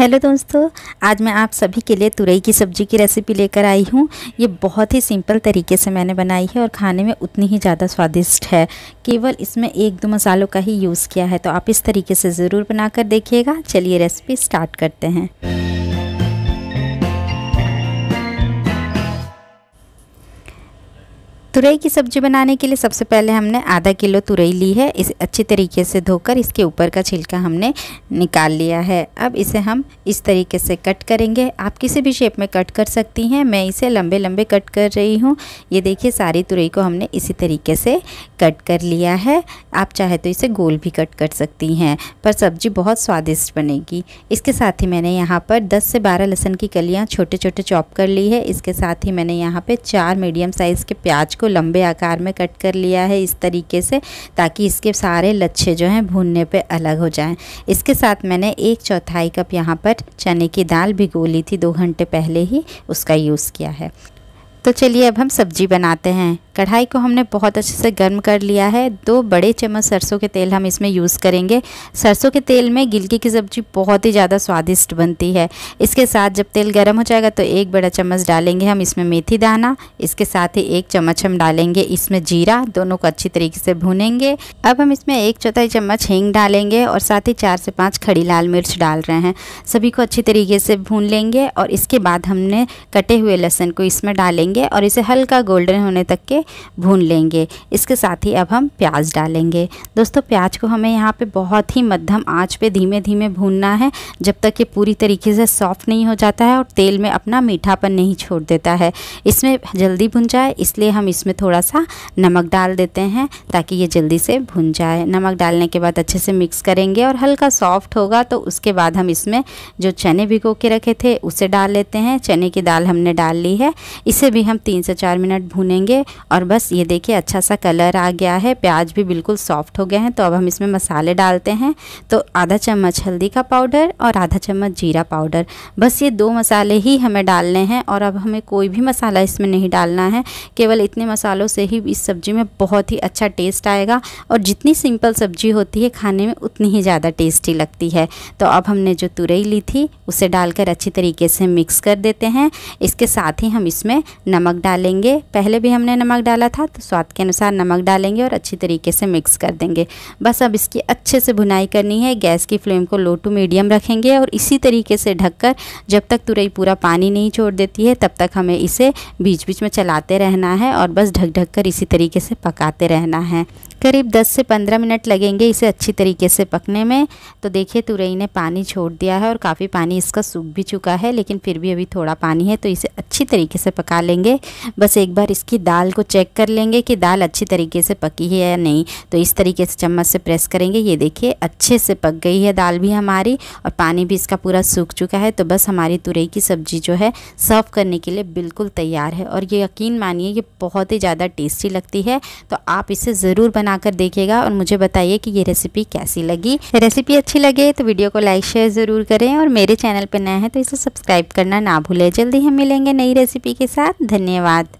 hello दोस्तों आज मैं आप सभी के लिए तुरई की सब्ज़ी की रेसिपी लेकर आई हूँ ये बहुत ही सिंपल तरीके से मैंने बनाई है और खाने में उतनी ही ज़्यादा स्वादिष्ट है केवल इसमें एक दो मसालों का ही यूज़ किया है तो आप इस तरीके से ज़रूर बनाकर देखिएगा चलिए रेसिपी स्टार्ट करते हैं तुरई की सब्जी बनाने के लिए सबसे पहले हमने आधा किलो तुरई ली है इसे अच्छी तरीके से धोकर इसके ऊपर का छिलका हमने निकाल लिया है अब इसे हम इस तरीके से कट करेंगे आप किसी भी शेप में कट कर सकती हैं मैं इसे लंबे लंबे कट कर रही हूँ ये देखिए सारी तुरई को हमने इसी तरीके से कट कर लिया है आप चाहे तो इसे गोल भी कट कर सकती हैं पर सब्जी बहुत स्वादिष्ट बनेगी इसके साथ ही मैंने यहाँ पर दस से बारह लहसुन की कलियाँ छोटे छोटे चॉप कर ली है इसके साथ ही मैंने यहाँ पर चार मीडियम साइज़ के प्याज को लंबे आकार में कट कर लिया है इस तरीके से ताकि इसके सारे लच्छे जो हैं भूनने पे अलग हो जाएं इसके साथ मैंने एक चौथाई कप यहाँ पर चने की दाल भिगो ली थी दो घंटे पहले ही उसका यूज़ किया है तो चलिए अब हम सब्जी बनाते हैं कढ़ाई को हमने बहुत अच्छे से गर्म कर लिया है दो बड़े चम्मच सरसों के तेल हम इसमें यूज़ करेंगे सरसों के तेल में गिलकी की सब्ज़ी बहुत ही ज़्यादा स्वादिष्ट बनती है इसके साथ जब तेल गर्म हो जाएगा तो एक बड़ा चम्मच डालेंगे हम इसमें मेथी दाना इसके साथ ही एक चम्मच हम डालेंगे इसमें जीरा दोनों को अच्छी तरीके से भूनेंगे अब हम इसमें एक चौथाई चम्मच हींग डालेंगे और साथ ही चार से पाँच खड़ी लाल मिर्च डाल रहे हैं सभी को अच्छी तरीके से भून लेंगे और इसके बाद हमने कटे हुए लहसुन को इसमें डालेंगे और इसे हल्का गोल्डन होने तक के भून लेंगे इसके साथ ही अब हम प्याज डालेंगे दोस्तों प्याज को हमें यहाँ पे बहुत ही मध्यम आंच पे धीमे धीमे भूनना है जब तक ये पूरी तरीके से सॉफ्ट नहीं हो जाता है और तेल में अपना मीठापन नहीं छोड़ देता है इसमें जल्दी भुन जाए इसलिए हम इसमें थोड़ा सा नमक डाल देते हैं ताकि ये जल्दी से भुन जाए नमक डालने के बाद अच्छे से मिक्स करेंगे और हल्का सॉफ्ट होगा तो उसके बाद हम इसमें जो चने भिगो के रखे थे उसे डाल लेते हैं चने की दाल हमने डाल ली है इसे भी हम तीन से चार मिनट भूनेंगे और बस ये देखिए अच्छा सा कलर आ गया है प्याज भी बिल्कुल सॉफ्ट हो गए हैं तो अब हम इसमें मसाले डालते हैं तो आधा चम्मच हल्दी का पाउडर और आधा चम्मच जीरा पाउडर बस ये दो मसाले ही हमें डालने हैं और अब हमें कोई भी मसाला इसमें नहीं डालना है केवल इतने मसालों से ही इस सब्ज़ी में बहुत ही अच्छा टेस्ट आएगा और जितनी सिंपल सब्ज़ी होती है खाने में उतनी ही ज़्यादा टेस्टी लगती है तो अब हमने जो तुरई ली थी उसे डालकर अच्छी तरीके से मिक्स कर देते हैं इसके साथ ही हम इसमें नमक डालेंगे पहले भी हमने नमक नमक डाला था तो स्वाद के अनुसार नमक डालेंगे और अच्छी तरीके से मिक्स कर देंगे बस अब इसकी अच्छे से भुनाई करनी है गैस की फ्लेम को लो टू मीडियम रखेंगे और इसी तरीके से ढककर जब तक तुरई पूरा पानी नहीं छोड़ देती है तब तक हमें इसे बीच बीच में चलाते रहना है और बस ढक ढक कर इसी तरीके से पकाते रहना है करीब 10 से 15 मिनट लगेंगे इसे अच्छी तरीके से पकने में तो देखिए तुरई ने पानी छोड़ दिया है और काफ़ी पानी इसका सूख भी चुका है लेकिन फिर भी अभी थोड़ा पानी है तो इसे अच्छी तरीके से पका लेंगे बस एक बार इसकी दाल को चेक कर लेंगे कि दाल अच्छी तरीके से पकी है या नहीं तो इस तरीके से चम्मच से प्रेस करेंगे ये देखिए अच्छे से पक गई है दाल भी हमारी और पानी भी इसका पूरा सूख चुका है तो बस हमारी तुरई की सब्ज़ी जो है सर्व करने के लिए बिल्कुल तैयार है और ये यकीन मानिए ये बहुत ही ज़्यादा टेस्टी लगती है तो आप इसे ज़रूर बनाकर देखिएगा और मुझे बताइए कि ये रेसिपी कैसी लगी रेसिपी अच्छी लगे तो वीडियो को लाइक शेयर ज़रूर करें और मेरे चैनल पर नया है तो इसे सब्सक्राइब करना ना भूलें जल्दी हम मिलेंगे नई रेसिपी के साथ धन्यवाद